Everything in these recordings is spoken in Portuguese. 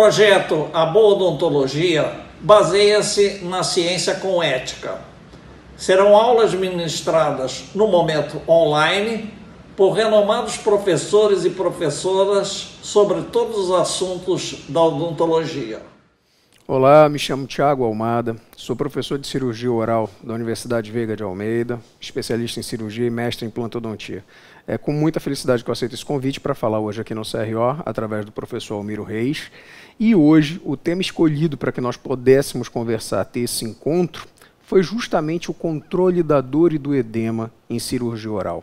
projeto A Boa Odontologia baseia-se na ciência com ética. Serão aulas ministradas no momento online por renomados professores e professoras sobre todos os assuntos da odontologia. Olá, me chamo Tiago Almada, sou professor de cirurgia oral da Universidade Veiga de Almeida, especialista em cirurgia e mestre em plantodontia. É com muita felicidade que eu aceito esse convite para falar hoje aqui no CRO, através do professor Almiro Reis. E hoje, o tema escolhido para que nós pudéssemos conversar, ter esse encontro, foi justamente o controle da dor e do edema em cirurgia oral.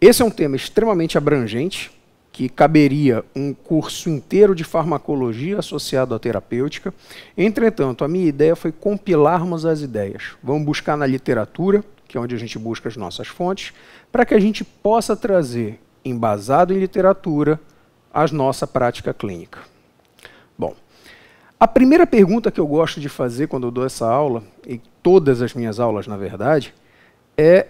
Esse é um tema extremamente abrangente, que caberia um curso inteiro de farmacologia associado à terapêutica. Entretanto, a minha ideia foi compilarmos as ideias. Vamos buscar na literatura que é onde a gente busca as nossas fontes, para que a gente possa trazer, embasado em literatura, a nossa prática clínica. Bom, a primeira pergunta que eu gosto de fazer quando eu dou essa aula, e todas as minhas aulas, na verdade, é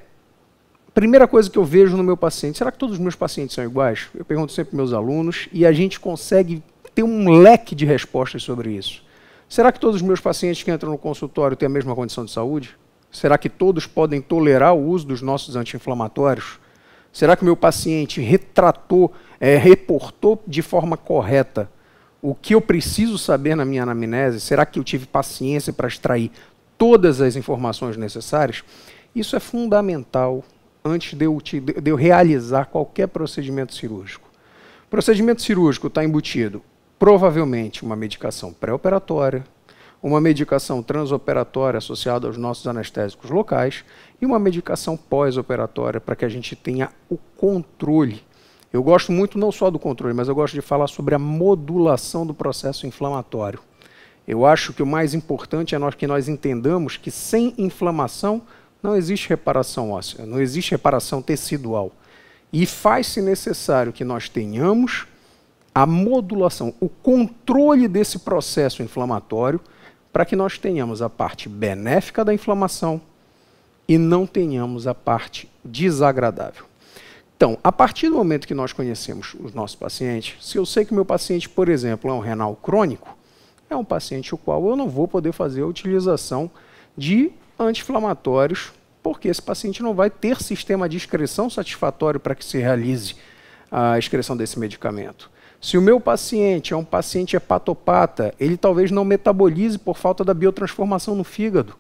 a primeira coisa que eu vejo no meu paciente. Será que todos os meus pacientes são iguais? Eu pergunto sempre para meus alunos e a gente consegue ter um leque de respostas sobre isso. Será que todos os meus pacientes que entram no consultório têm a mesma condição de saúde? Será que todos podem tolerar o uso dos nossos anti-inflamatórios? Será que o meu paciente retratou, é, reportou de forma correta o que eu preciso saber na minha anamnese? Será que eu tive paciência para extrair todas as informações necessárias? Isso é fundamental antes de eu, de eu realizar qualquer procedimento cirúrgico. procedimento cirúrgico está embutido, provavelmente, uma medicação pré-operatória, uma medicação transoperatória associada aos nossos anestésicos locais e uma medicação pós-operatória para que a gente tenha o controle. Eu gosto muito não só do controle, mas eu gosto de falar sobre a modulação do processo inflamatório. Eu acho que o mais importante é nós que nós entendamos que sem inflamação não existe reparação óssea, não existe reparação tecidual. E faz-se necessário que nós tenhamos a modulação, o controle desse processo inflamatório para que nós tenhamos a parte benéfica da inflamação e não tenhamos a parte desagradável. Então, a partir do momento que nós conhecemos os nossos pacientes, se eu sei que meu paciente, por exemplo, é um renal crônico, é um paciente o qual eu não vou poder fazer a utilização de anti-inflamatórios, porque esse paciente não vai ter sistema de excreção satisfatório para que se realize a excreção desse medicamento. Se o meu paciente é um paciente hepatopata, ele talvez não metabolize por falta da biotransformação no fígado.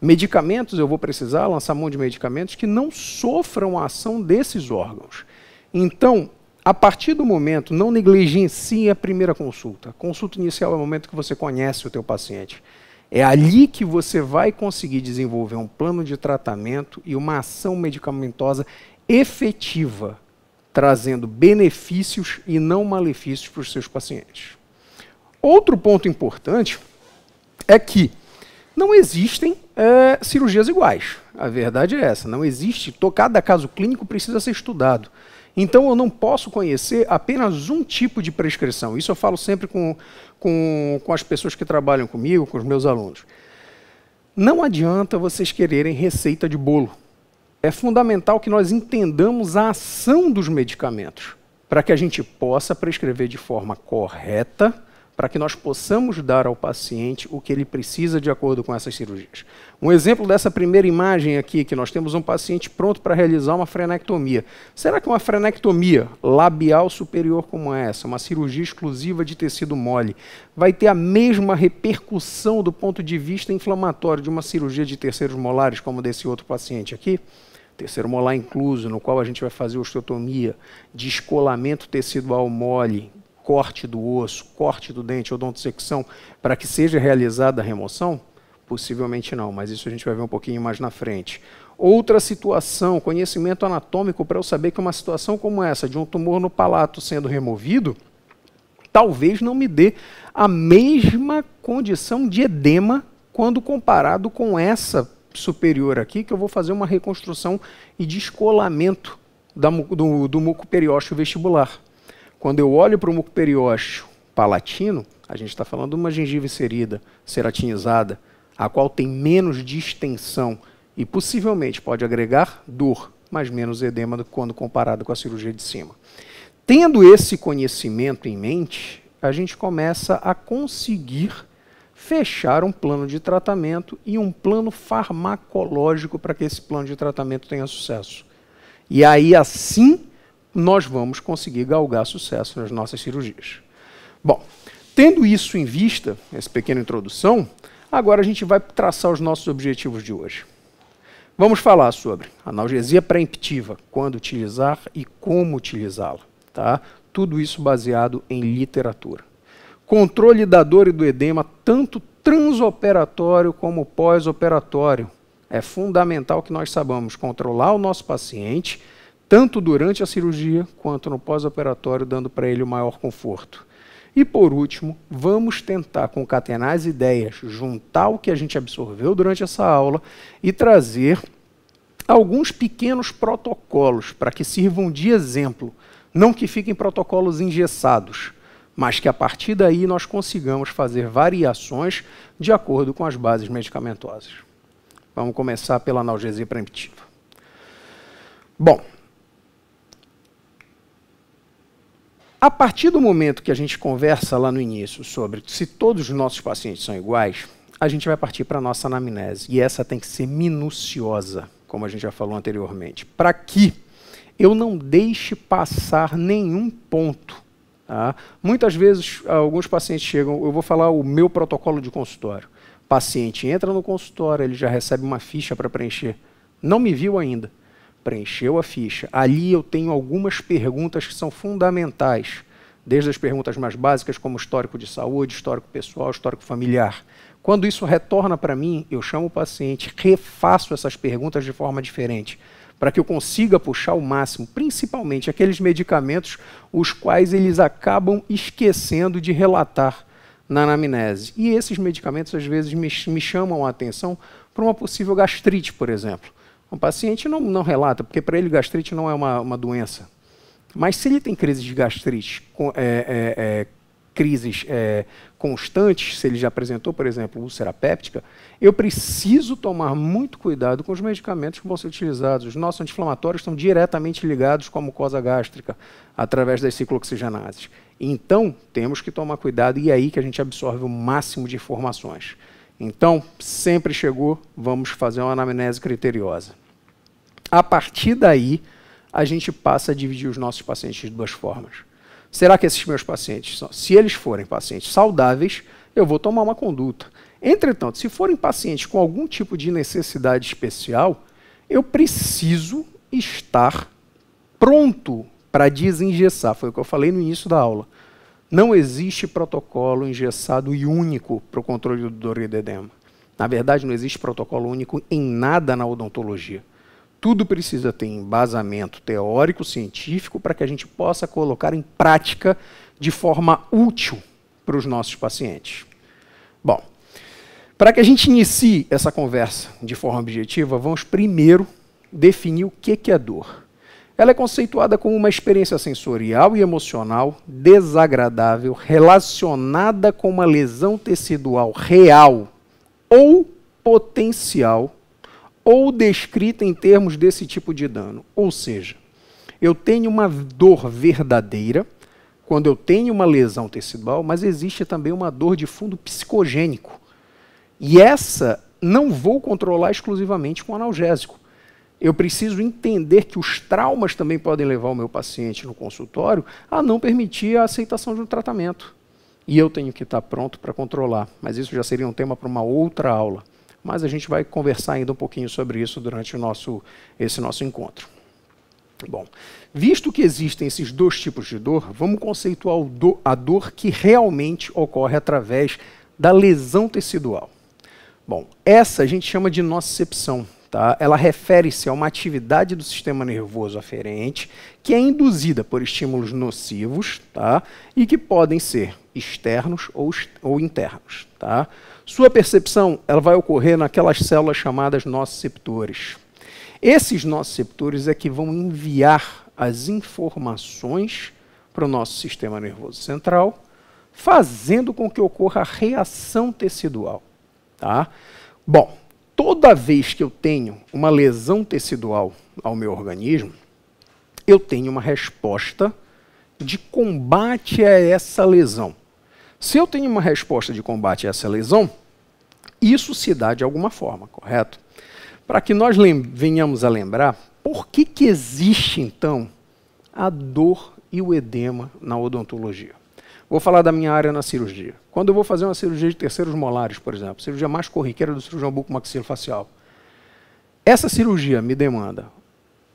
Medicamentos, eu vou precisar lançar mão de medicamentos que não sofram a ação desses órgãos. Então, a partir do momento, não negligencie a primeira consulta. A consulta inicial é o momento que você conhece o teu paciente. É ali que você vai conseguir desenvolver um plano de tratamento e uma ação medicamentosa efetiva trazendo benefícios e não malefícios para os seus pacientes. Outro ponto importante é que não existem é, cirurgias iguais. A verdade é essa. Não existe. Cada caso clínico precisa ser estudado. Então eu não posso conhecer apenas um tipo de prescrição. Isso eu falo sempre com, com, com as pessoas que trabalham comigo, com os meus alunos. Não adianta vocês quererem receita de bolo é fundamental que nós entendamos a ação dos medicamentos, para que a gente possa prescrever de forma correta, para que nós possamos dar ao paciente o que ele precisa de acordo com essas cirurgias. Um exemplo dessa primeira imagem aqui, que nós temos um paciente pronto para realizar uma frenectomia. Será que uma frenectomia labial superior como essa, uma cirurgia exclusiva de tecido mole, vai ter a mesma repercussão do ponto de vista inflamatório de uma cirurgia de terceiros molares como desse outro paciente aqui? terceiro molar incluso, no qual a gente vai fazer osteotomia, descolamento tecidual mole, corte do osso, corte do dente, odontosecção, para que seja realizada a remoção? Possivelmente não, mas isso a gente vai ver um pouquinho mais na frente. Outra situação, conhecimento anatômico, para eu saber que uma situação como essa, de um tumor no palato sendo removido, talvez não me dê a mesma condição de edema quando comparado com essa superior aqui que eu vou fazer uma reconstrução e descolamento da, do, do muco periósteo vestibular. Quando eu olho para o muco periósteo palatino, a gente está falando de uma gengiva inserida, ceratinizada, a qual tem menos distensão e possivelmente pode agregar dor, mas menos edema do que quando comparado com a cirurgia de cima. Tendo esse conhecimento em mente, a gente começa a conseguir fechar um plano de tratamento e um plano farmacológico para que esse plano de tratamento tenha sucesso. E aí, assim, nós vamos conseguir galgar sucesso nas nossas cirurgias. Bom, tendo isso em vista, essa pequena introdução, agora a gente vai traçar os nossos objetivos de hoje. Vamos falar sobre analgesia preemptiva, quando utilizar e como utilizá-la. Tá? Tudo isso baseado em literatura controle da dor e do edema, tanto transoperatório como pós-operatório. É fundamental que nós sabamos controlar o nosso paciente, tanto durante a cirurgia quanto no pós-operatório, dando para ele o maior conforto. E por último, vamos tentar concatenar as ideias, juntar o que a gente absorveu durante essa aula e trazer alguns pequenos protocolos para que sirvam de exemplo, não que fiquem protocolos engessados mas que a partir daí nós consigamos fazer variações de acordo com as bases medicamentosas. Vamos começar pela analgesia preemptiva. Bom, a partir do momento que a gente conversa lá no início sobre se todos os nossos pacientes são iguais, a gente vai partir para a nossa anamnese. E essa tem que ser minuciosa, como a gente já falou anteriormente, para que eu não deixe passar nenhum ponto ah, muitas vezes, alguns pacientes chegam, eu vou falar o meu protocolo de consultório. Paciente entra no consultório, ele já recebe uma ficha para preencher. Não me viu ainda. Preencheu a ficha. Ali eu tenho algumas perguntas que são fundamentais, desde as perguntas mais básicas, como histórico de saúde, histórico pessoal, histórico familiar. Quando isso retorna para mim, eu chamo o paciente, refaço essas perguntas de forma diferente para que eu consiga puxar o máximo, principalmente aqueles medicamentos os quais eles acabam esquecendo de relatar na anamnese. E esses medicamentos às vezes me, me chamam a atenção para uma possível gastrite, por exemplo. Um paciente não, não relata, porque para ele gastrite não é uma, uma doença. Mas se ele tem crises de gastrite é, é, é, crises é, constantes, se ele já apresentou, por exemplo, úlcera péptica, eu preciso tomar muito cuidado com os medicamentos que vão ser utilizados. Os nossos anti-inflamatórios estão diretamente ligados com a mucosa gástrica, através das ciclooxigenases. Então, temos que tomar cuidado e é aí que a gente absorve o máximo de informações. Então, sempre chegou, vamos fazer uma anamnese criteriosa. A partir daí, a gente passa a dividir os nossos pacientes de duas formas Será que esses meus pacientes, se eles forem pacientes saudáveis, eu vou tomar uma conduta? Entretanto, se forem pacientes com algum tipo de necessidade especial, eu preciso estar pronto para desengessar. Foi o que eu falei no início da aula. Não existe protocolo engessado e único para o controle do dor e edema. Na verdade, não existe protocolo único em nada na odontologia. Tudo precisa ter embasamento teórico, científico, para que a gente possa colocar em prática de forma útil para os nossos pacientes. Bom, para que a gente inicie essa conversa de forma objetiva, vamos primeiro definir o que é dor. Ela é conceituada como uma experiência sensorial e emocional desagradável relacionada com uma lesão tecidual real ou potencial ou descrita em termos desse tipo de dano. Ou seja, eu tenho uma dor verdadeira quando eu tenho uma lesão tecidual, mas existe também uma dor de fundo psicogênico. E essa não vou controlar exclusivamente com analgésico. Eu preciso entender que os traumas também podem levar o meu paciente no consultório a não permitir a aceitação de um tratamento. E eu tenho que estar pronto para controlar. Mas isso já seria um tema para uma outra aula mas a gente vai conversar ainda um pouquinho sobre isso durante o nosso, esse nosso encontro. Bom, visto que existem esses dois tipos de dor, vamos conceituar a dor que realmente ocorre através da lesão tecidual. Bom, essa a gente chama de nocicepção. Tá? Ela refere-se a uma atividade do sistema nervoso aferente que é induzida por estímulos nocivos tá? e que podem ser externos ou, ou internos. Tá? Sua percepção ela vai ocorrer naquelas células chamadas nociceptores. Esses nociceptores é que vão enviar as informações para o nosso sistema nervoso central, fazendo com que ocorra a reação tecidual. Tá? Bom, toda vez que eu tenho uma lesão tecidual ao meu organismo, eu tenho uma resposta de combate a essa lesão. Se eu tenho uma resposta de combate a essa lesão, isso se dá de alguma forma, correto? Para que nós venhamos a lembrar, por que, que existe então a dor e o edema na odontologia? Vou falar da minha área na cirurgia. Quando eu vou fazer uma cirurgia de terceiros molares, por exemplo, cirurgia mais corriqueira do cirurgião bucomaxilofacial, essa cirurgia me demanda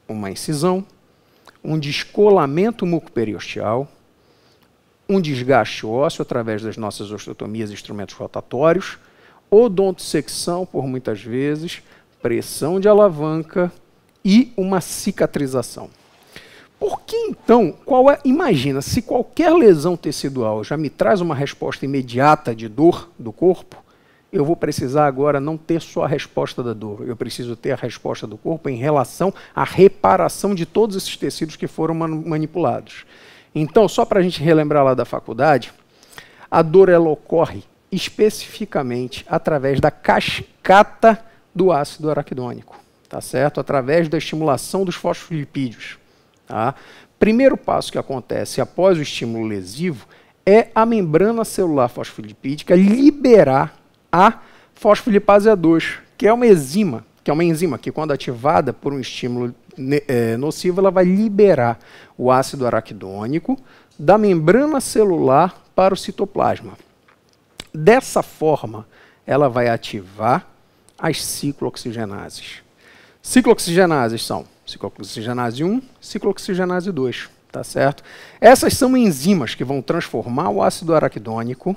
uma incisão, um descolamento mucoperiosteal, um desgaste ósseo através das nossas osteotomias e instrumentos rotatórios, odontosecção, por muitas vezes, pressão de alavanca e uma cicatrização. Por que então, qual é, imagina, se qualquer lesão tecidual já me traz uma resposta imediata de dor do corpo, eu vou precisar agora não ter só a resposta da dor, eu preciso ter a resposta do corpo em relação à reparação de todos esses tecidos que foram manipulados. Então, só para a gente relembrar lá da faculdade, a dor ela ocorre especificamente através da cascata do ácido araquidônico, tá certo? Através da estimulação dos fosfolipídios. Tá? Primeiro passo que acontece após o estímulo lesivo é a membrana celular fosfolipídica liberar a fosfolipase A2, que é uma enzima, que é uma enzima que quando ativada por um estímulo é, nociva, ela vai liberar o ácido araquidônico da membrana celular para o citoplasma. Dessa forma, ela vai ativar as ciclooxigenases. Ciclooxigenases são ciclooxigenase 1, ciclooxigenase 2, tá certo? Essas são enzimas que vão transformar o ácido araquidônico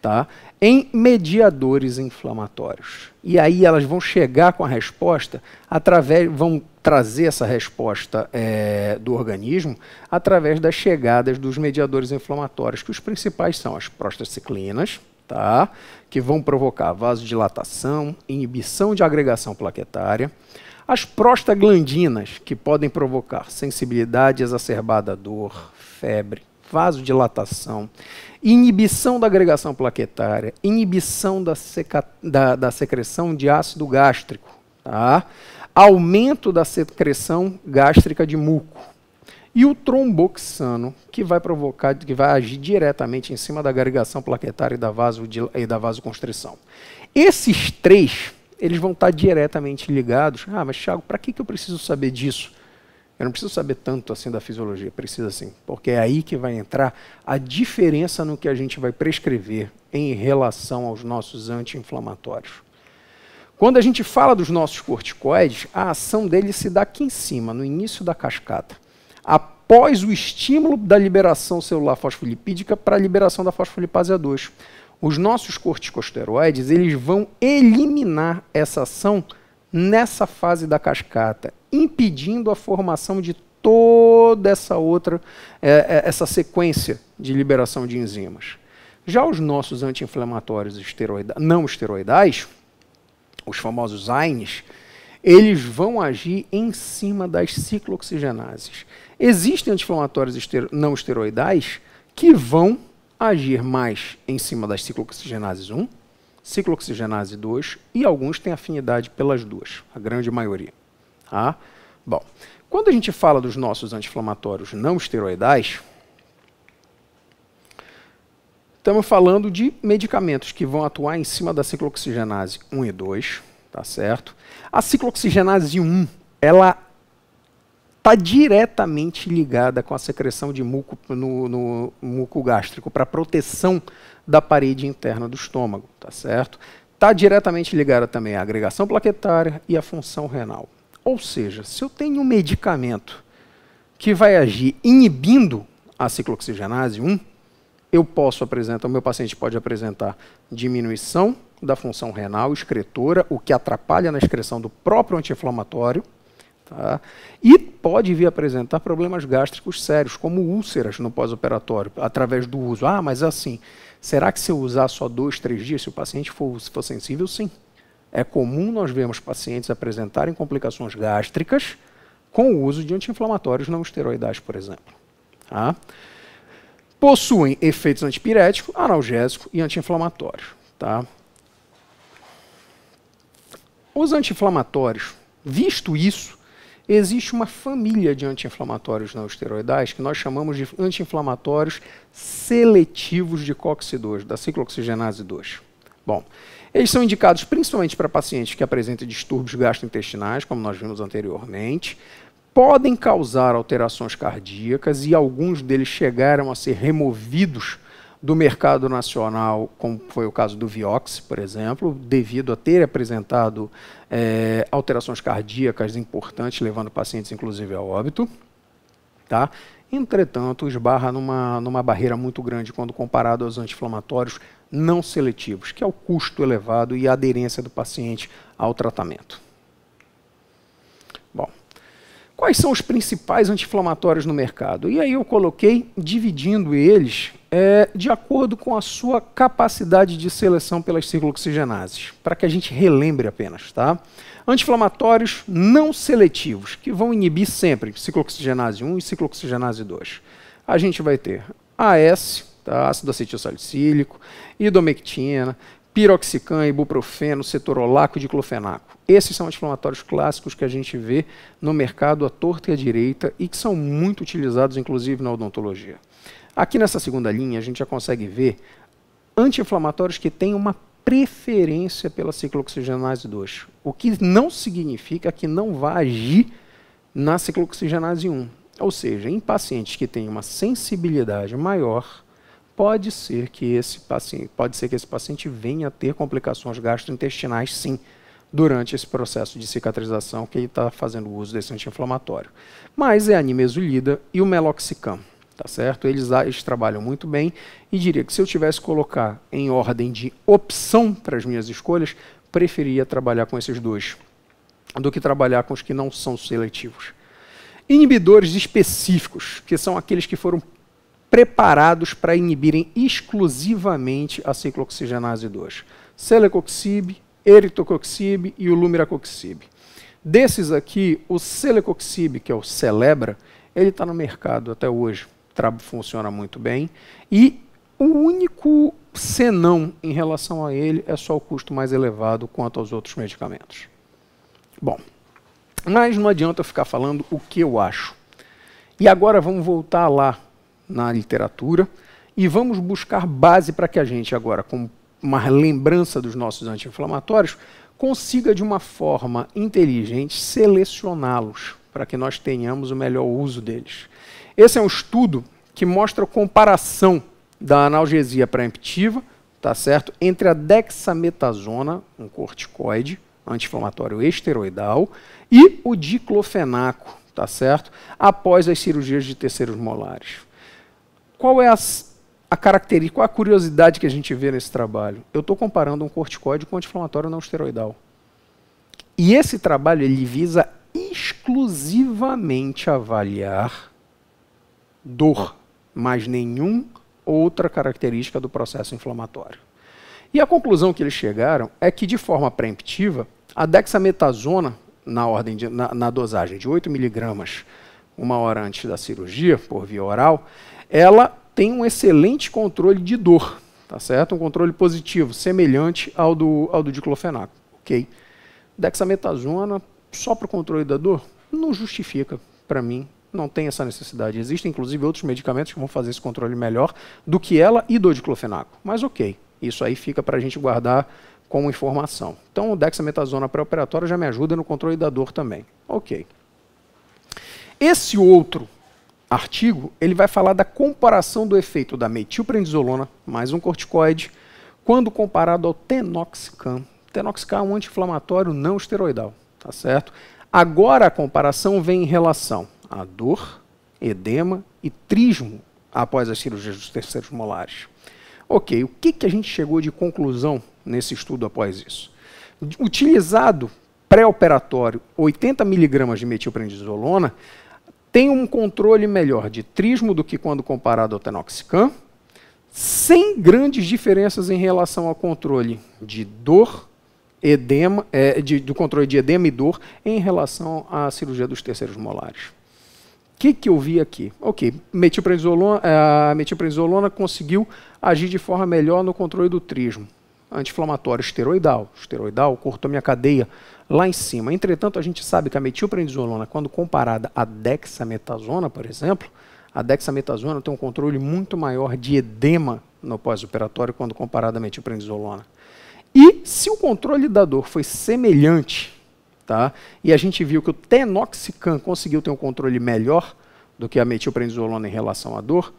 tá? em mediadores inflamatórios. E aí elas vão chegar com a resposta através, vão trazer essa resposta é, do organismo através das chegadas dos mediadores inflamatórios, que os principais são as prostaciclinas, tá? que vão provocar vasodilatação, inibição de agregação plaquetária, as prostaglandinas, que podem provocar sensibilidade exacerbada à dor, febre, vasodilatação, inibição da agregação plaquetária, inibição da, seca, da, da secreção de ácido gástrico, tá? aumento da secreção gástrica de muco. E o tromboxano, que vai provocar, que vai agir diretamente em cima da agregação plaquetária e da, vaso, e da vasoconstrição. Esses três, eles vão estar diretamente ligados. Ah, mas Thiago, para que, que eu preciso saber disso? Eu não preciso saber tanto assim da fisiologia, precisa sim, porque é aí que vai entrar a diferença no que a gente vai prescrever em relação aos nossos anti-inflamatórios. Quando a gente fala dos nossos corticoides, a ação deles se dá aqui em cima, no início da cascata, após o estímulo da liberação celular fosfolipídica para a liberação da fosfolipase A2. Os nossos corticosteroides, eles vão eliminar essa ação nessa fase da cascata impedindo a formação de toda essa outra, é, é, essa sequência de liberação de enzimas. Já os nossos anti-inflamatórios esteroida, não esteroidais, os famosos AINES, eles vão agir em cima das ciclooxigenases. Existem anti-inflamatórios estero não esteroidais que vão agir mais em cima das ciclooxigenases 1, ciclooxigenase 2 e alguns têm afinidade pelas duas, a grande maioria. Tá? Bom, quando a gente fala dos nossos anti-inflamatórios não esteroidais, estamos falando de medicamentos que vão atuar em cima da ciclooxigenase 1 e 2, tá certo? A ciclooxigenase 1, ela está diretamente ligada com a secreção de muco no, no muco gástrico para proteção da parede interna do estômago, tá certo? Está diretamente ligada também à agregação plaquetária e à função renal. Ou seja, se eu tenho um medicamento que vai agir inibindo a ciclooxigenase 1, eu posso apresentar, o meu paciente pode apresentar diminuição da função renal excretora, o que atrapalha na excreção do próprio anti-inflamatório, tá? e pode vir apresentar problemas gástricos sérios, como úlceras no pós-operatório, através do uso. Ah, mas assim, será que se eu usar só dois, três dias, se o paciente for, se for sensível, sim. É comum nós vermos pacientes apresentarem complicações gástricas com o uso de anti-inflamatórios não esteroidais, por exemplo. Tá? Possuem efeitos antipirético, analgésico e anti Tá? Os anti-inflamatórios, visto isso, existe uma família de anti-inflamatórios não esteroidais que nós chamamos de anti-inflamatórios seletivos de COX-2, da ciclooxigenase 2. Bom, eles são indicados principalmente para pacientes que apresentam distúrbios gastrointestinais, como nós vimos anteriormente, podem causar alterações cardíacas e alguns deles chegaram a ser removidos do mercado nacional, como foi o caso do Vioxx, por exemplo, devido a ter apresentado é, alterações cardíacas importantes, levando pacientes inclusive ao óbito. Tá? Entretanto, esbarra numa, numa barreira muito grande quando comparado aos anti-inflamatórios não seletivos, que é o custo elevado e a aderência do paciente ao tratamento. Bom, quais são os principais anti-inflamatórios no mercado? E aí eu coloquei dividindo eles é, de acordo com a sua capacidade de seleção pelas ciclooxigenases, para que a gente relembre apenas, tá? Anti-inflamatórios não seletivos, que vão inibir sempre ciclooxigenase 1 e ciclooxigenase 2. A gente vai ter AS, ácido acetil salicílico, idomectina, piroxicam, ibuprofeno, cetorolaco e diclofenaco. Esses são anti-inflamatórios clássicos que a gente vê no mercado à torta e à direita e que são muito utilizados, inclusive, na odontologia. Aqui nessa segunda linha, a gente já consegue ver anti-inflamatórios que têm uma preferência pela ciclooxigenase 2, o que não significa que não vá agir na ciclooxigenase 1. Ou seja, em pacientes que têm uma sensibilidade maior, Pode ser que esse paciente, pode ser que esse paciente venha a ter complicações gastrointestinais, sim, durante esse processo de cicatrização que ele está fazendo uso desse anti-inflamatório. Mas é a nimesulida e o meloxicam, tá certo? Eles, eles trabalham muito bem e diria que se eu tivesse que colocar em ordem de opção para as minhas escolhas, preferia trabalhar com esses dois do que trabalhar com os que não são seletivos. Inibidores específicos, que são aqueles que foram preparados para inibirem exclusivamente a ciclooxigenase 2. Celecoxib, eritocoxib e o lumiracoxib. Desses aqui, o celecoxib, que é o Celebra, ele está no mercado até hoje. O trabo funciona muito bem. E o único senão em relação a ele é só o custo mais elevado quanto aos outros medicamentos. Bom, mas não adianta eu ficar falando o que eu acho. E agora vamos voltar lá na literatura e vamos buscar base para que a gente agora, com uma lembrança dos nossos anti-inflamatórios, consiga de uma forma inteligente selecioná-los para que nós tenhamos o melhor uso deles. Esse é um estudo que mostra a comparação da analgesia preemptiva, tá certo, entre a dexametasona, um corticoide anti-inflamatório esteroidal, e o diclofenaco, tá certo, após as cirurgias de terceiros molares. Qual é a característica, qual é a curiosidade que a gente vê nesse trabalho? Eu estou comparando um corticoide com um anti-inflamatório não esteroidal. E esse trabalho ele visa exclusivamente avaliar dor, mas nenhuma outra característica do processo inflamatório. E a conclusão que eles chegaram é que, de forma preemptiva, a dexametasona, na, ordem de, na, na dosagem de 8 miligramas uma hora antes da cirurgia, por via oral, ela tem um excelente controle de dor, tá certo? Um controle positivo, semelhante ao do, ao do diclofenaco, ok? Dexametasona, só para o controle da dor, não justifica para mim, não tem essa necessidade. Existem, inclusive, outros medicamentos que vão fazer esse controle melhor do que ela e do diclofenaco, mas ok, isso aí fica para a gente guardar como informação. Então, o dexametasona pré-operatório já me ajuda no controle da dor também, ok. Esse outro artigo, ele vai falar da comparação do efeito da metilprednisolona, mais um corticoide, quando comparado ao Tenoxicam. Tenoxicam é um anti-inflamatório não esteroidal, tá certo? Agora a comparação vem em relação à dor, edema e trismo após as cirurgias dos terceiros molares. Ok, o que, que a gente chegou de conclusão nesse estudo após isso? Utilizado pré-operatório 80 miligramas de metilprednisolona, tem um controle melhor de trismo do que quando comparado ao tenoxicam, sem grandes diferenças em relação ao controle de dor, edema, é, de, do controle de edema e dor em relação à cirurgia dos terceiros molares. O que, que eu vi aqui? Ok, metilprednisolona, é, metilprednisolona conseguiu agir de forma melhor no controle do trismo anti-inflamatório esteroidal. Esteroidal cortou minha cadeia lá em cima. Entretanto, a gente sabe que a metilprednisolona, quando comparada à dexametasona, por exemplo, a dexametasona tem um controle muito maior de edema no pós-operatório quando comparada à metilprednisolona. E se o controle da dor foi semelhante, tá? E a gente viu que o tenoxicam conseguiu ter um controle melhor do que a metilprednisolona em relação à dor,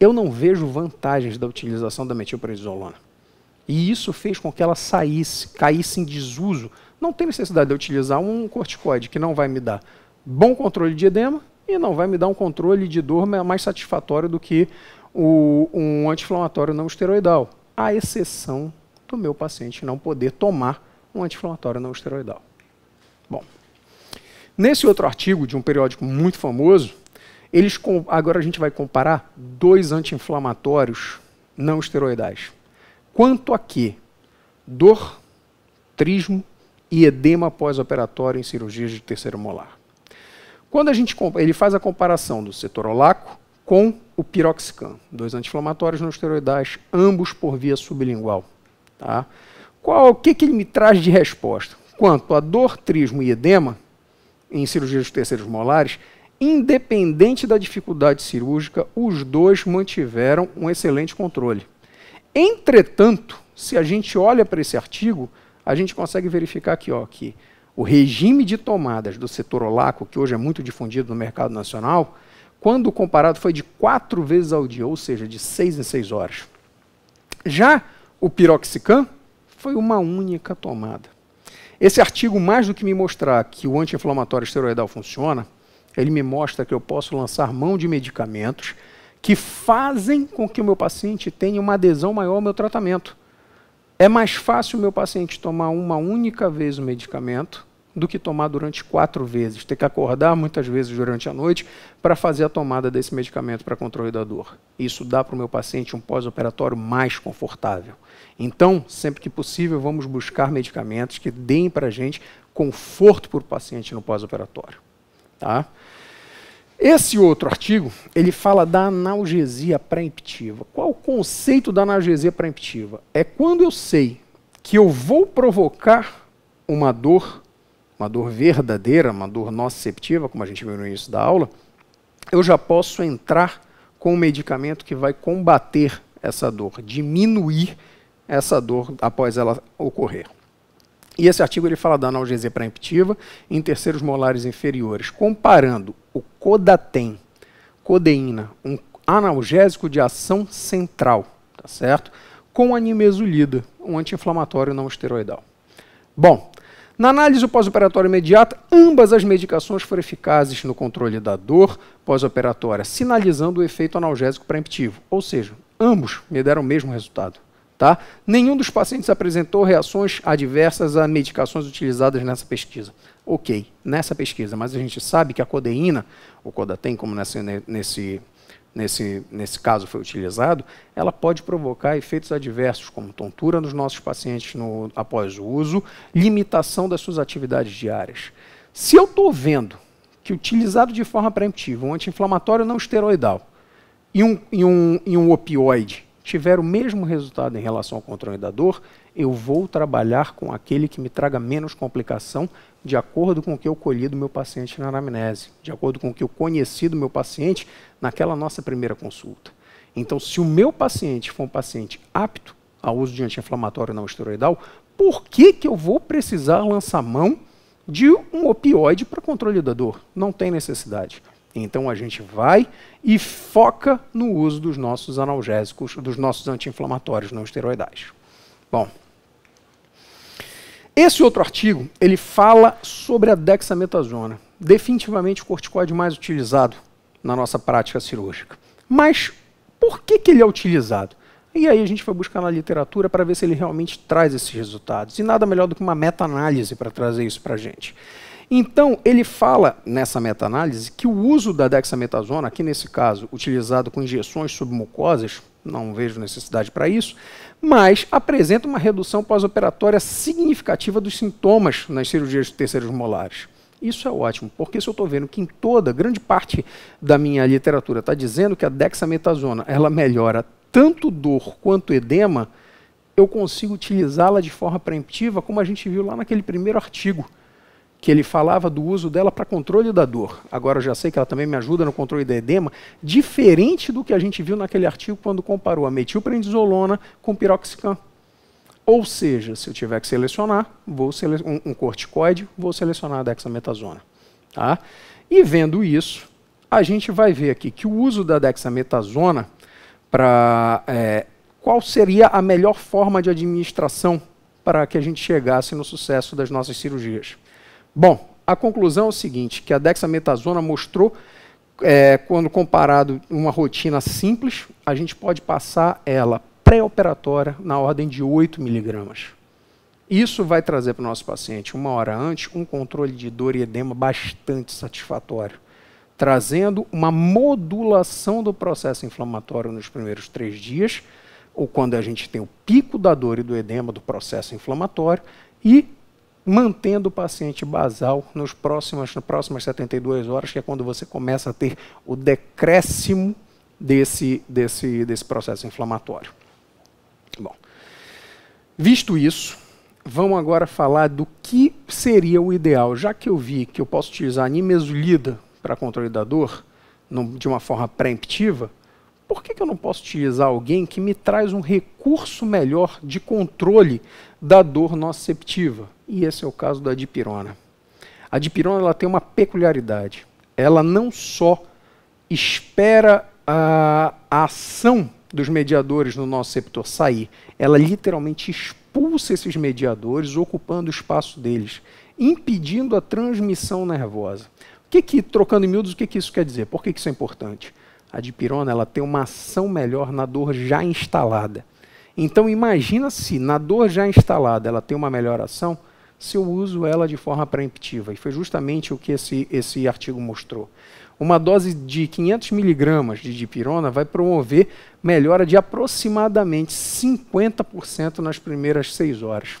eu não vejo vantagens da utilização da metilprednisolona. E isso fez com que ela saísse, caísse em desuso não tem necessidade de eu utilizar um corticoide que não vai me dar bom controle de edema e não vai me dar um controle de dor mais satisfatório do que o, um anti-inflamatório não esteroidal, à exceção do meu paciente não poder tomar um anti-inflamatório não esteroidal. Bom, nesse outro artigo de um periódico muito famoso, eles agora a gente vai comparar dois anti-inflamatórios não esteroidais. Quanto a que dor, trismo e edema pós-operatório em cirurgias de terceiro molar. Quando a gente ele faz a comparação do cetorolaco com o piroxicam, dois anti-inflamatórios não esteroidais, ambos por via sublingual. Tá? Qual, o que, que ele me traz de resposta? Quanto a dor, trismo e edema em cirurgias de terceiros molares, independente da dificuldade cirúrgica, os dois mantiveram um excelente controle. Entretanto, se a gente olha para esse artigo, a gente consegue verificar aqui ó, que o regime de tomadas do setor olaco, que hoje é muito difundido no mercado nacional, quando comparado foi de quatro vezes ao dia, ou seja, de seis em seis horas. Já o piroxicam foi uma única tomada. Esse artigo, mais do que me mostrar que o anti-inflamatório esteroidal funciona, ele me mostra que eu posso lançar mão de medicamentos que fazem com que o meu paciente tenha uma adesão maior ao meu tratamento. É mais fácil o meu paciente tomar uma única vez o medicamento do que tomar durante quatro vezes, ter que acordar muitas vezes durante a noite para fazer a tomada desse medicamento para controle da dor. Isso dá para o meu paciente um pós-operatório mais confortável. Então, sempre que possível, vamos buscar medicamentos que deem para a gente conforto para o paciente no pós-operatório. Tá? Esse outro artigo, ele fala da analgesia preemptiva. Qual o conceito da analgesia preemptiva? É quando eu sei que eu vou provocar uma dor, uma dor verdadeira, uma dor noceptiva, como a gente viu no início da aula, eu já posso entrar com um medicamento que vai combater essa dor, diminuir essa dor após ela ocorrer. E esse artigo ele fala da analgesia preemptiva em terceiros molares inferiores, comparando o Codatem, codeína, um analgésico de ação central, tá certo? Com a nimesulida, um anti-inflamatório não esteroidal. Bom, na análise pós-operatória imediata, ambas as medicações foram eficazes no controle da dor pós-operatória, sinalizando o efeito analgésico preemptivo, ou seja, ambos me deram o mesmo resultado. Tá? Nenhum dos pacientes apresentou reações adversas a medicações utilizadas nessa pesquisa. Ok, nessa pesquisa, mas a gente sabe que a codeína, ou codatem, como nesse, nesse, nesse caso foi utilizado, ela pode provocar efeitos adversos, como tontura nos nossos pacientes no, após o uso, limitação das suas atividades diárias. Se eu estou vendo que utilizado de forma preemptiva um anti-inflamatório não esteroidal e um, e um, e um opioide tiver o mesmo resultado em relação ao controle da dor, eu vou trabalhar com aquele que me traga menos complicação, de acordo com o que eu colhi do meu paciente na anamnese, de acordo com o que eu conheci do meu paciente naquela nossa primeira consulta. Então, se o meu paciente for um paciente apto ao uso de anti-inflamatório não esteroidal, por que, que eu vou precisar lançar mão de um opioide para controle da dor? Não tem necessidade. Então a gente vai e foca no uso dos nossos analgésicos, dos nossos anti-inflamatórios não esteroidais. Bom, esse outro artigo, ele fala sobre a dexametasona, definitivamente o corticoide mais utilizado na nossa prática cirúrgica. Mas por que, que ele é utilizado? E aí a gente foi buscar na literatura para ver se ele realmente traz esses resultados. E nada melhor do que uma meta-análise para trazer isso para a gente. Então, ele fala nessa meta-análise que o uso da dexametasona, aqui nesse caso, utilizado com injeções submucosas, não vejo necessidade para isso, mas apresenta uma redução pós-operatória significativa dos sintomas nas cirurgias de terceiros molares. Isso é ótimo, porque se eu estou vendo que em toda, grande parte da minha literatura está dizendo que a dexametasona ela melhora tanto dor quanto edema, eu consigo utilizá-la de forma preemptiva, como a gente viu lá naquele primeiro artigo que ele falava do uso dela para controle da dor. Agora eu já sei que ela também me ajuda no controle da edema, diferente do que a gente viu naquele artigo quando comparou a metilprednisolona com piroxicam. Ou seja, se eu tiver que selecionar vou sele um, um, corticoide, vou selecionar a dexametasona. Tá? E vendo isso, a gente vai ver aqui que o uso da dexametasona para é, qual seria a melhor forma de administração para que a gente chegasse no sucesso das nossas cirurgias. Bom, a conclusão é o seguinte, que a dexametasona mostrou, é, quando comparado uma rotina simples, a gente pode passar ela pré-operatória na ordem de 8 miligramas. Isso vai trazer para o nosso paciente, uma hora antes, um controle de dor e edema bastante satisfatório, trazendo uma modulação do processo inflamatório nos primeiros três dias, ou quando a gente tem o pico da dor e do edema do processo inflamatório, e mantendo o paciente basal nos próximos, nas próximas 72 horas, que é quando você começa a ter o decréscimo desse, desse, desse processo inflamatório. Bom, visto isso, vamos agora falar do que seria o ideal. Já que eu vi que eu posso utilizar a nimesulida para controle da dor, no, de uma forma preemptiva, por que, que eu não posso utilizar alguém que me traz um recurso melhor de controle da dor nociceptiva. E esse é o caso da dipirona. A dipirona ela tem uma peculiaridade. Ela não só espera a, a ação dos mediadores no nosso receptor sair, ela literalmente expulsa esses mediadores, ocupando o espaço deles, impedindo a transmissão nervosa. O que, que trocando em miúdos, o que, que isso quer dizer? Por que, que isso é importante? A dipirona ela tem uma ação melhor na dor já instalada. Então imagina se na dor já instalada ela tem uma melhoração, se eu uso ela de forma preemptiva. E foi justamente o que esse, esse artigo mostrou. Uma dose de 500 miligramas de dipirona vai promover melhora de aproximadamente 50% nas primeiras 6 horas.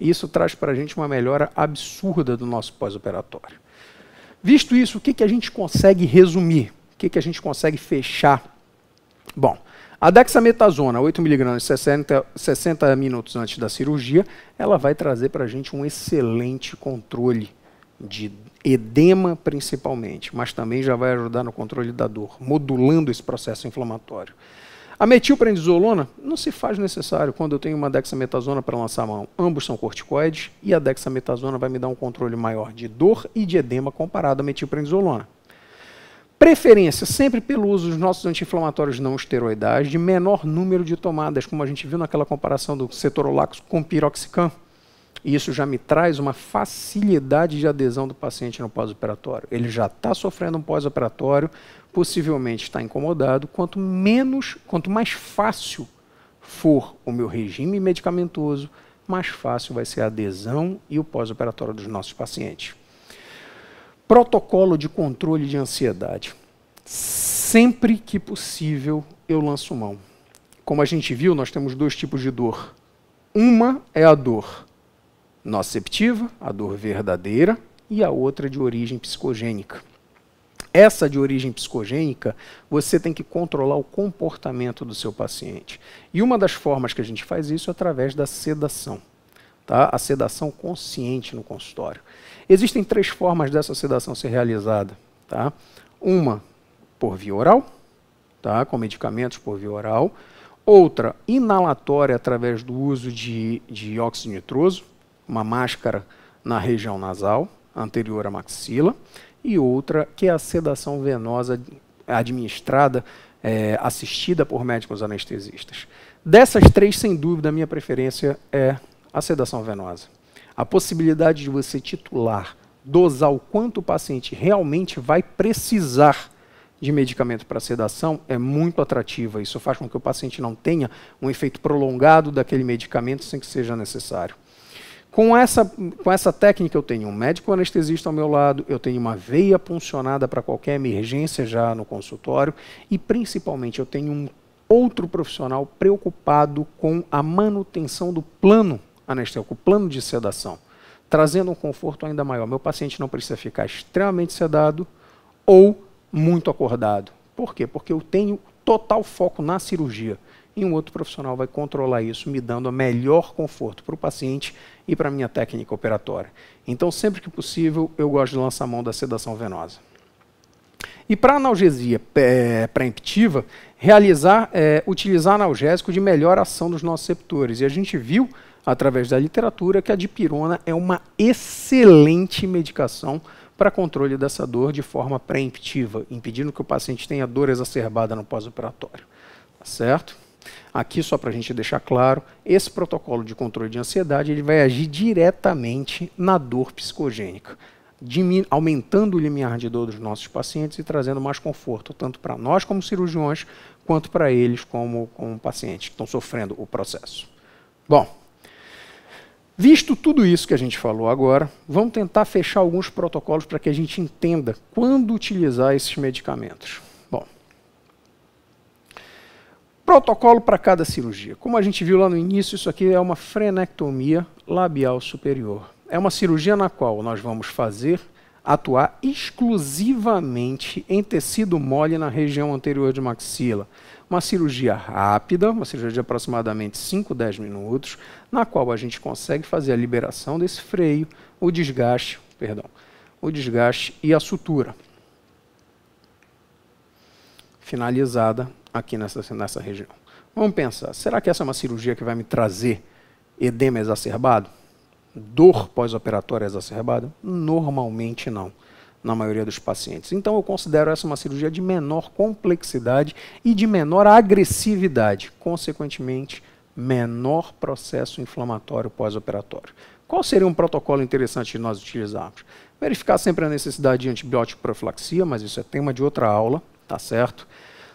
Isso traz para a gente uma melhora absurda do nosso pós-operatório. Visto isso, o que, que a gente consegue resumir? O que, que a gente consegue fechar? Bom, a dexametasona, 8mg, 60, 60 minutos antes da cirurgia, ela vai trazer para a gente um excelente controle de edema principalmente, mas também já vai ajudar no controle da dor, modulando esse processo inflamatório. A metilprednisolona não se faz necessário quando eu tenho uma dexametasona para lançar a mão. Ambos são corticoides e a dexametasona vai me dar um controle maior de dor e de edema comparado à metilprednisolona. Preferência sempre pelo uso dos nossos anti-inflamatórios não esteroidais de menor número de tomadas, como a gente viu naquela comparação do cetorolax com piroxicam. isso já me traz uma facilidade de adesão do paciente no pós-operatório. Ele já está sofrendo um pós-operatório, possivelmente está incomodado. Quanto menos, quanto mais fácil for o meu regime medicamentoso, mais fácil vai ser a adesão e o pós-operatório dos nossos pacientes. Protocolo de controle de ansiedade. Sempre que possível, eu lanço mão. Como a gente viu, nós temos dois tipos de dor. Uma é a dor noceptiva, a dor verdadeira, e a outra de origem psicogênica. Essa de origem psicogênica, você tem que controlar o comportamento do seu paciente. E uma das formas que a gente faz isso é através da sedação tá? a sedação consciente no consultório. Existem três formas dessa sedação ser realizada. Tá? Uma por via oral, tá? com medicamentos por via oral. Outra, inalatória através do uso de, de óxido nitroso, uma máscara na região nasal, anterior à maxila. E outra, que é a sedação venosa administrada, é, assistida por médicos anestesistas. Dessas três, sem dúvida, a minha preferência é a sedação venosa. A possibilidade de você titular, dosar o quanto o paciente realmente vai precisar de medicamento para sedação é muito atrativa. Isso faz com que o paciente não tenha um efeito prolongado daquele medicamento sem que seja necessário. Com essa, com essa técnica, eu tenho um médico anestesista ao meu lado, eu tenho uma veia puncionada para qualquer emergência já no consultório e, principalmente, eu tenho um outro profissional preocupado com a manutenção do plano anestésico, o plano de sedação, trazendo um conforto ainda maior. Meu paciente não precisa ficar extremamente sedado ou muito acordado. Por quê? Porque eu tenho total foco na cirurgia. E um outro profissional vai controlar isso, me dando o melhor conforto para o paciente e para a minha técnica operatória. Então, sempre que possível, eu gosto de lançar a mão da sedação venosa. E para analgesia é, preemptiva, realizar, é, utilizar analgésico de melhor ação dos nossos receptores. E a gente viu através da literatura que a dipirona é uma excelente medicação para controle dessa dor de forma preemptiva, impedindo que o paciente tenha dor exacerbada no pós-operatório. Tá certo? Aqui, só para a gente deixar claro, esse protocolo de controle de ansiedade ele vai agir diretamente na dor psicogênica, aumentando o limiar de dor dos nossos pacientes e trazendo mais conforto, tanto para nós como cirurgiões, quanto para eles como, como pacientes que estão sofrendo o processo. Bom, Visto tudo isso que a gente falou agora, vamos tentar fechar alguns protocolos para que a gente entenda quando utilizar esses medicamentos. Bom, protocolo para cada cirurgia. Como a gente viu lá no início, isso aqui é uma frenectomia labial superior. É uma cirurgia na qual nós vamos fazer atuar exclusivamente em tecido mole na região anterior de maxila uma cirurgia rápida, uma cirurgia de aproximadamente 5, 10 minutos, na qual a gente consegue fazer a liberação desse freio, o desgaste, perdão, o desgaste e a sutura. Finalizada aqui nessa, nessa região. Vamos pensar, será que essa é uma cirurgia que vai me trazer edema exacerbado? Dor pós-operatória exacerbada? Normalmente não na maioria dos pacientes. Então, eu considero essa uma cirurgia de menor complexidade e de menor agressividade, consequentemente, menor processo inflamatório pós-operatório. Qual seria um protocolo interessante de nós utilizarmos? Verificar sempre a necessidade de antibiótico profilaxia, mas isso é tema de outra aula, tá certo?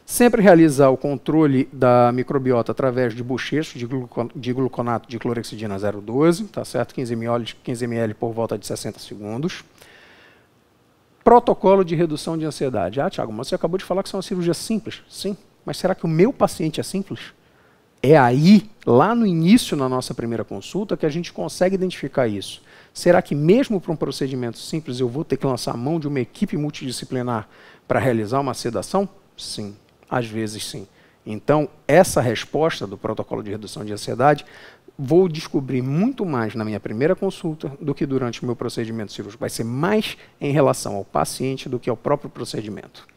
Sempre realizar o controle da microbiota através de bochecho de, glucon de gluconato de clorexidina 012, tá certo? 15 ml, 15 ml por volta de 60 segundos. Protocolo de redução de ansiedade. Ah, Tiago, mas você acabou de falar que isso é uma cirurgia simples. Sim, mas será que o meu paciente é simples? É aí, lá no início, na nossa primeira consulta, que a gente consegue identificar isso. Será que, mesmo para um procedimento simples, eu vou ter que lançar a mão de uma equipe multidisciplinar para realizar uma sedação? Sim, às vezes sim. Então, essa resposta do protocolo de redução de ansiedade vou descobrir muito mais na minha primeira consulta do que durante o meu procedimento cirúrgico. Vai ser mais em relação ao paciente do que ao próprio procedimento.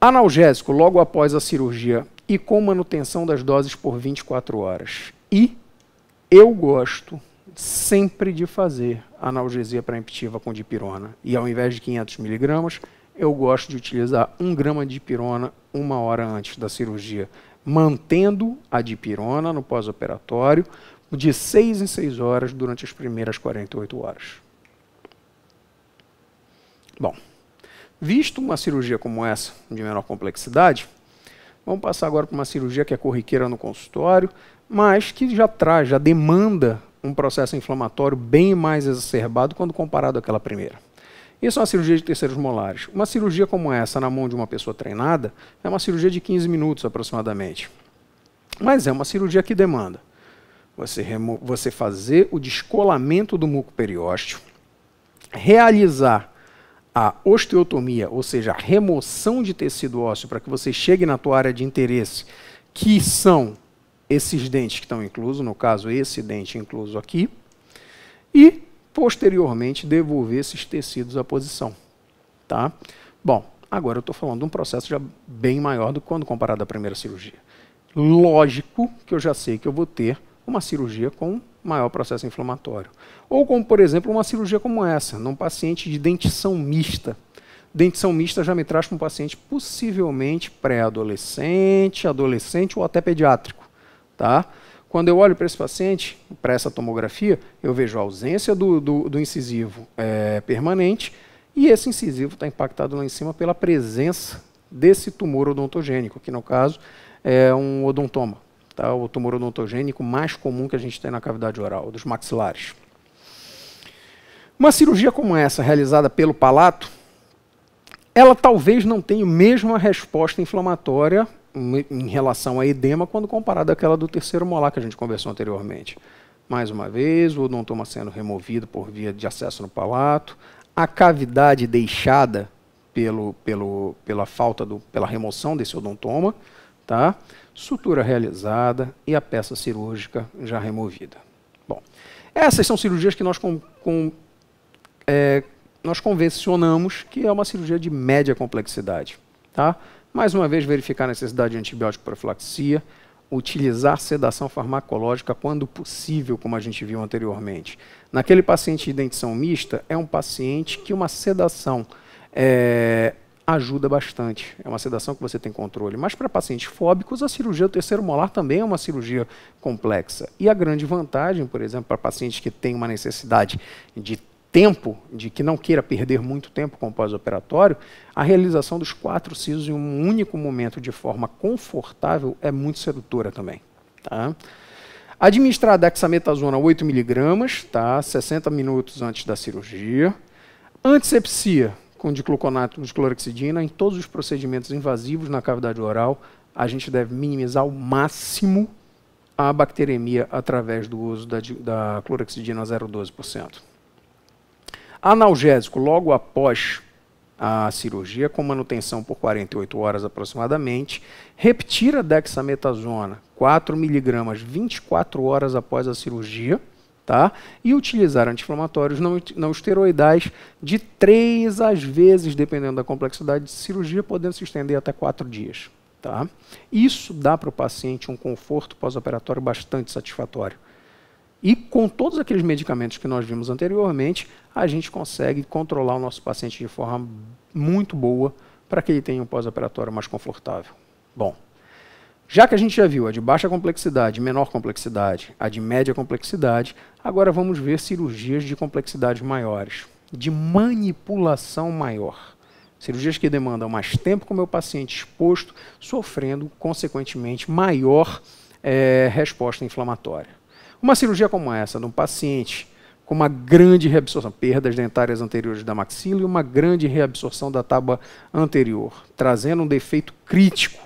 Analgésico logo após a cirurgia e com manutenção das doses por 24 horas. E eu gosto sempre de fazer analgesia preemptiva com dipirona. E ao invés de 500 miligramas, eu gosto de utilizar 1 grama de dipirona uma hora antes da cirurgia mantendo a dipirona no pós-operatório de 6 em 6 horas durante as primeiras 48 horas. Bom, visto uma cirurgia como essa, de menor complexidade, vamos passar agora para uma cirurgia que é corriqueira no consultório, mas que já traz, já demanda um processo inflamatório bem mais exacerbado quando comparado àquela primeira. Isso é uma cirurgia de terceiros molares. Uma cirurgia como essa, na mão de uma pessoa treinada, é uma cirurgia de 15 minutos aproximadamente. Mas é uma cirurgia que demanda você, você fazer o descolamento do muco periósteo, realizar a osteotomia, ou seja, a remoção de tecido ósseo para que você chegue na tua área de interesse, que são esses dentes que estão inclusos, no caso esse dente incluso aqui, e posteriormente devolver esses tecidos à posição. Tá? Bom, agora eu estou falando de um processo já bem maior do que quando comparado à primeira cirurgia. Lógico que eu já sei que eu vou ter uma cirurgia com maior processo inflamatório. Ou como, por exemplo, uma cirurgia como essa, num paciente de dentição mista. Dentição mista já me traz para um paciente possivelmente pré-adolescente, adolescente ou até pediátrico. Tá? Quando eu olho para esse paciente, para essa tomografia, eu vejo a ausência do, do, do incisivo é, permanente e esse incisivo está impactado lá em cima pela presença desse tumor odontogênico, que no caso é um odontoma, tá? o tumor odontogênico mais comum que a gente tem na cavidade oral, dos maxilares. Uma cirurgia como essa, realizada pelo palato, ela talvez não tenha a mesma resposta inflamatória em relação a edema quando comparado àquela do terceiro molar que a gente conversou anteriormente. Mais uma vez, o odontoma sendo removido por via de acesso no palato, a cavidade deixada pelo, pelo, pela falta do, pela remoção desse odontoma, tá? sutura realizada e a peça cirúrgica já removida. Bom, essas são cirurgias que nós, com, com, é, nós convencionamos que é uma cirurgia de média complexidade. Tá? mais uma vez verificar a necessidade de antibiótico profilaxia, utilizar sedação farmacológica quando possível, como a gente viu anteriormente. Naquele paciente de dentição mista, é um paciente que uma sedação é, ajuda bastante. É uma sedação que você tem controle. Mas para pacientes fóbicos, a cirurgia do terceiro molar também é uma cirurgia complexa. E a grande vantagem, por exemplo, para pacientes que têm uma necessidade de tempo, de que não queira perder muito tempo com o pós-operatório, a realização dos quatro cisos em um único momento de forma confortável é muito sedutora também. Tá? Administrar a dexametasona 8mg, tá? 60 minutos antes da cirurgia. Antisepsia com dicloconato de cloroxidina, em todos os procedimentos invasivos na cavidade oral. A gente deve minimizar ao máximo a bacteremia através do uso da, da clorexidina 0,12%. Analgésico logo após a cirurgia, com manutenção por 48 horas aproximadamente. Repetir a dexametasona, 4 miligramas, 24 horas após a cirurgia. Tá? E utilizar anti-inflamatórios não, não esteroidais de 3 às vezes, dependendo da complexidade de cirurgia, podendo se estender até 4 dias. Tá? Isso dá para o paciente um conforto pós-operatório bastante satisfatório. E com todos aqueles medicamentos que nós vimos anteriormente, a gente consegue controlar o nosso paciente de forma muito boa para que ele tenha um pós-operatório mais confortável. Bom, já que a gente já viu a de baixa complexidade, menor complexidade, a de média complexidade, agora vamos ver cirurgias de complexidades maiores, de manipulação maior. Cirurgias que demandam mais tempo com o meu paciente exposto, sofrendo, consequentemente, maior é, resposta inflamatória. Uma cirurgia como essa, num paciente com uma grande reabsorção, perdas dentárias anteriores da maxila e uma grande reabsorção da tábua anterior, trazendo um defeito crítico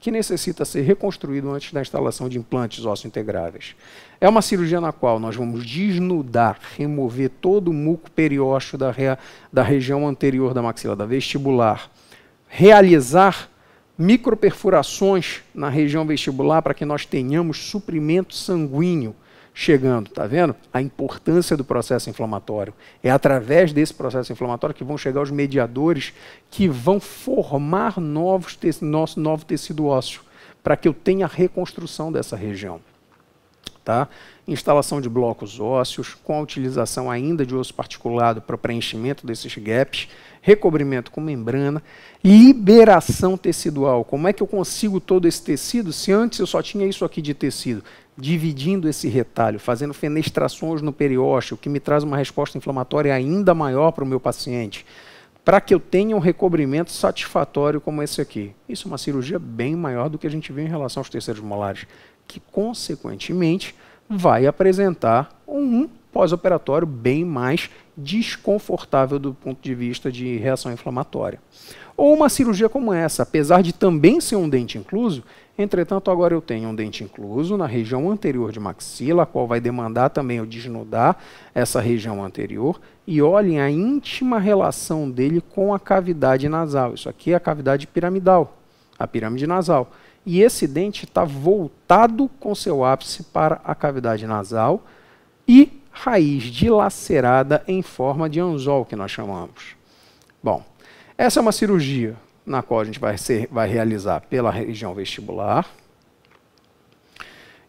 que necessita ser reconstruído antes da instalação de implantes ósseo-integráveis. É uma cirurgia na qual nós vamos desnudar, remover todo o muco periósteo da, rea, da região anterior da maxila, da vestibular, realizar microperfurações na região vestibular para que nós tenhamos suprimento sanguíneo chegando, tá vendo? A importância do processo inflamatório. É através desse processo inflamatório que vão chegar os mediadores que vão formar novos nosso novo tecido ósseo, para que eu tenha a reconstrução dessa região. Tá? Instalação de blocos ósseos, com a utilização ainda de osso particulado para preenchimento desses gaps, recobrimento com membrana, liberação tecidual. Como é que eu consigo todo esse tecido se antes eu só tinha isso aqui de tecido? dividindo esse retalho, fazendo fenestrações no periósteo, que me traz uma resposta inflamatória ainda maior para o meu paciente, para que eu tenha um recobrimento satisfatório como esse aqui. Isso é uma cirurgia bem maior do que a gente vê em relação aos terceiros molares, que consequentemente vai apresentar um pós-operatório bem mais desconfortável do ponto de vista de reação inflamatória. Ou uma cirurgia como essa, apesar de também ser um dente incluso, Entretanto, agora eu tenho um dente incluso na região anterior de maxila, a qual vai demandar também eu desnudar essa região anterior. E olhem a íntima relação dele com a cavidade nasal. Isso aqui é a cavidade piramidal, a pirâmide nasal. E esse dente está voltado com seu ápice para a cavidade nasal e raiz dilacerada em forma de anzol, que nós chamamos. Bom, essa é uma cirurgia na qual a gente vai, ser, vai realizar pela região vestibular.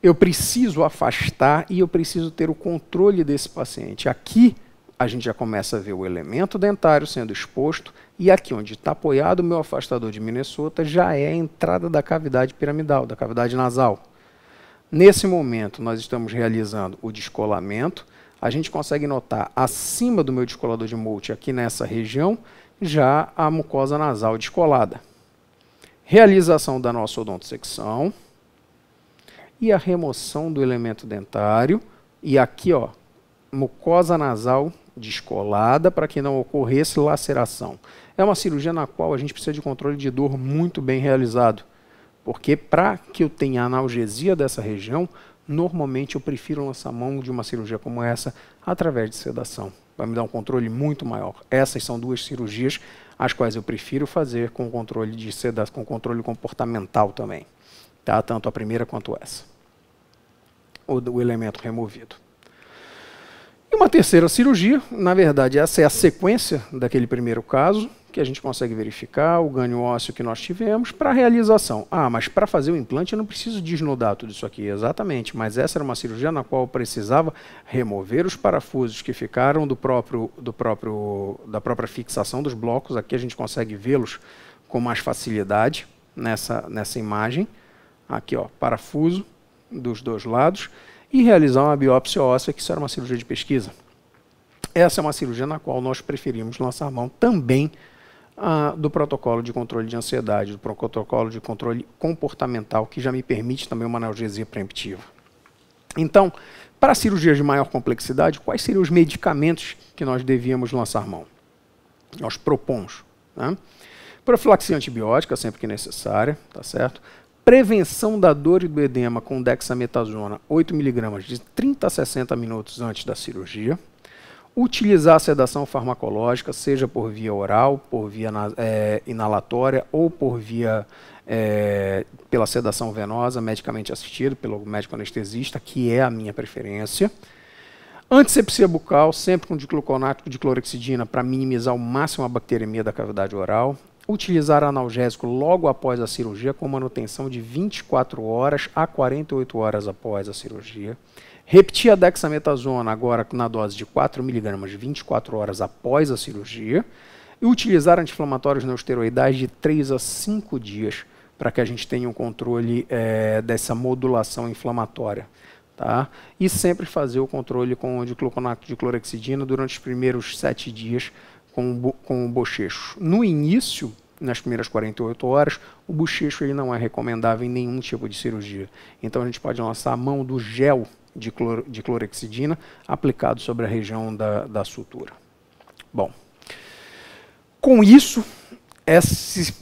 Eu preciso afastar e eu preciso ter o controle desse paciente. Aqui a gente já começa a ver o elemento dentário sendo exposto, e aqui onde está apoiado o meu afastador de Minnesota já é a entrada da cavidade piramidal, da cavidade nasal. Nesse momento, nós estamos realizando o descolamento. A gente consegue notar acima do meu descolador de molde aqui nessa região, já a mucosa nasal descolada. Realização da nossa odontosecção e a remoção do elemento dentário. E aqui, ó, mucosa nasal descolada para que não ocorresse laceração. É uma cirurgia na qual a gente precisa de controle de dor muito bem realizado, porque para que eu tenha analgesia dessa região, normalmente eu prefiro lançar mão de uma cirurgia como essa através de sedação. Vai me dar um controle muito maior. Essas são duas cirurgias as quais eu prefiro fazer com controle de sedação, com controle comportamental também. Tá? Tanto a primeira quanto essa. O, o elemento removido. E uma terceira cirurgia, na verdade, essa é a sequência daquele primeiro caso, que a gente consegue verificar o ganho ósseo que nós tivemos para a realização. Ah, mas para fazer o implante eu não preciso desnudar tudo isso aqui, exatamente, mas essa era uma cirurgia na qual eu precisava remover os parafusos que ficaram do próprio, do próprio da própria fixação dos blocos, aqui a gente consegue vê-los com mais facilidade nessa, nessa imagem. Aqui, ó, parafuso dos dois lados e realizar uma biópsia óssea, que isso era uma cirurgia de pesquisa. Essa é uma cirurgia na qual nós preferimos lançar mão também do protocolo de controle de ansiedade, do protocolo de controle comportamental, que já me permite também uma analgesia preemptiva. Então, para cirurgias de maior complexidade, quais seriam os medicamentos que nós devíamos lançar mão? Nós propomos. Né? Profilaxia antibiótica, sempre que necessária, tá certo? Prevenção da dor e do edema com dexametasona, 8mg de 30 a 60 minutos antes da cirurgia utilizar a sedação farmacológica, seja por via oral, por via é, inalatória ou por via é, pela sedação venosa, medicamente assistido pelo médico anestesista, que é a minha preferência. Antisepsia bucal, sempre com dicloconato de clorexidina para minimizar ao máximo a bacteremia da cavidade oral utilizar analgésico logo após a cirurgia com manutenção de 24 horas a 48 horas após a cirurgia. Repetir a dexametasona agora na dose de 4 miligramas 24 horas após a cirurgia e utilizar anti-inflamatórios não de 3 a 5 dias para que a gente tenha um controle é, dessa modulação inflamatória. Tá? E sempre fazer o controle com o de clorexidina durante os primeiros 7 dias com, com o bochecho. No início, nas primeiras 48 horas, o bochecho ele não é recomendável em nenhum tipo de cirurgia. Então a gente pode lançar a mão do gel de, cloro, de clorexidina aplicado sobre a região da, da sutura. Bom, com isso, esse,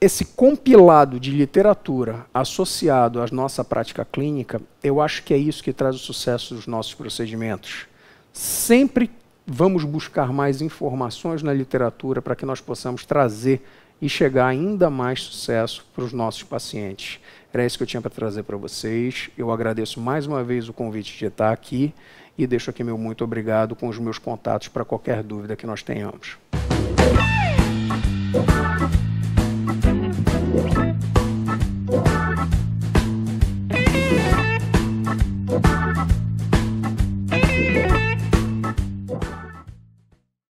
esse compilado de literatura associado à nossa prática clínica, eu acho que é isso que traz o sucesso dos nossos procedimentos. Sempre vamos buscar mais informações na literatura para que nós possamos trazer e chegar ainda mais sucesso para os nossos pacientes. Era isso que eu tinha para trazer para vocês. Eu agradeço mais uma vez o convite de estar aqui e deixo aqui meu muito obrigado com os meus contatos para qualquer dúvida que nós tenhamos.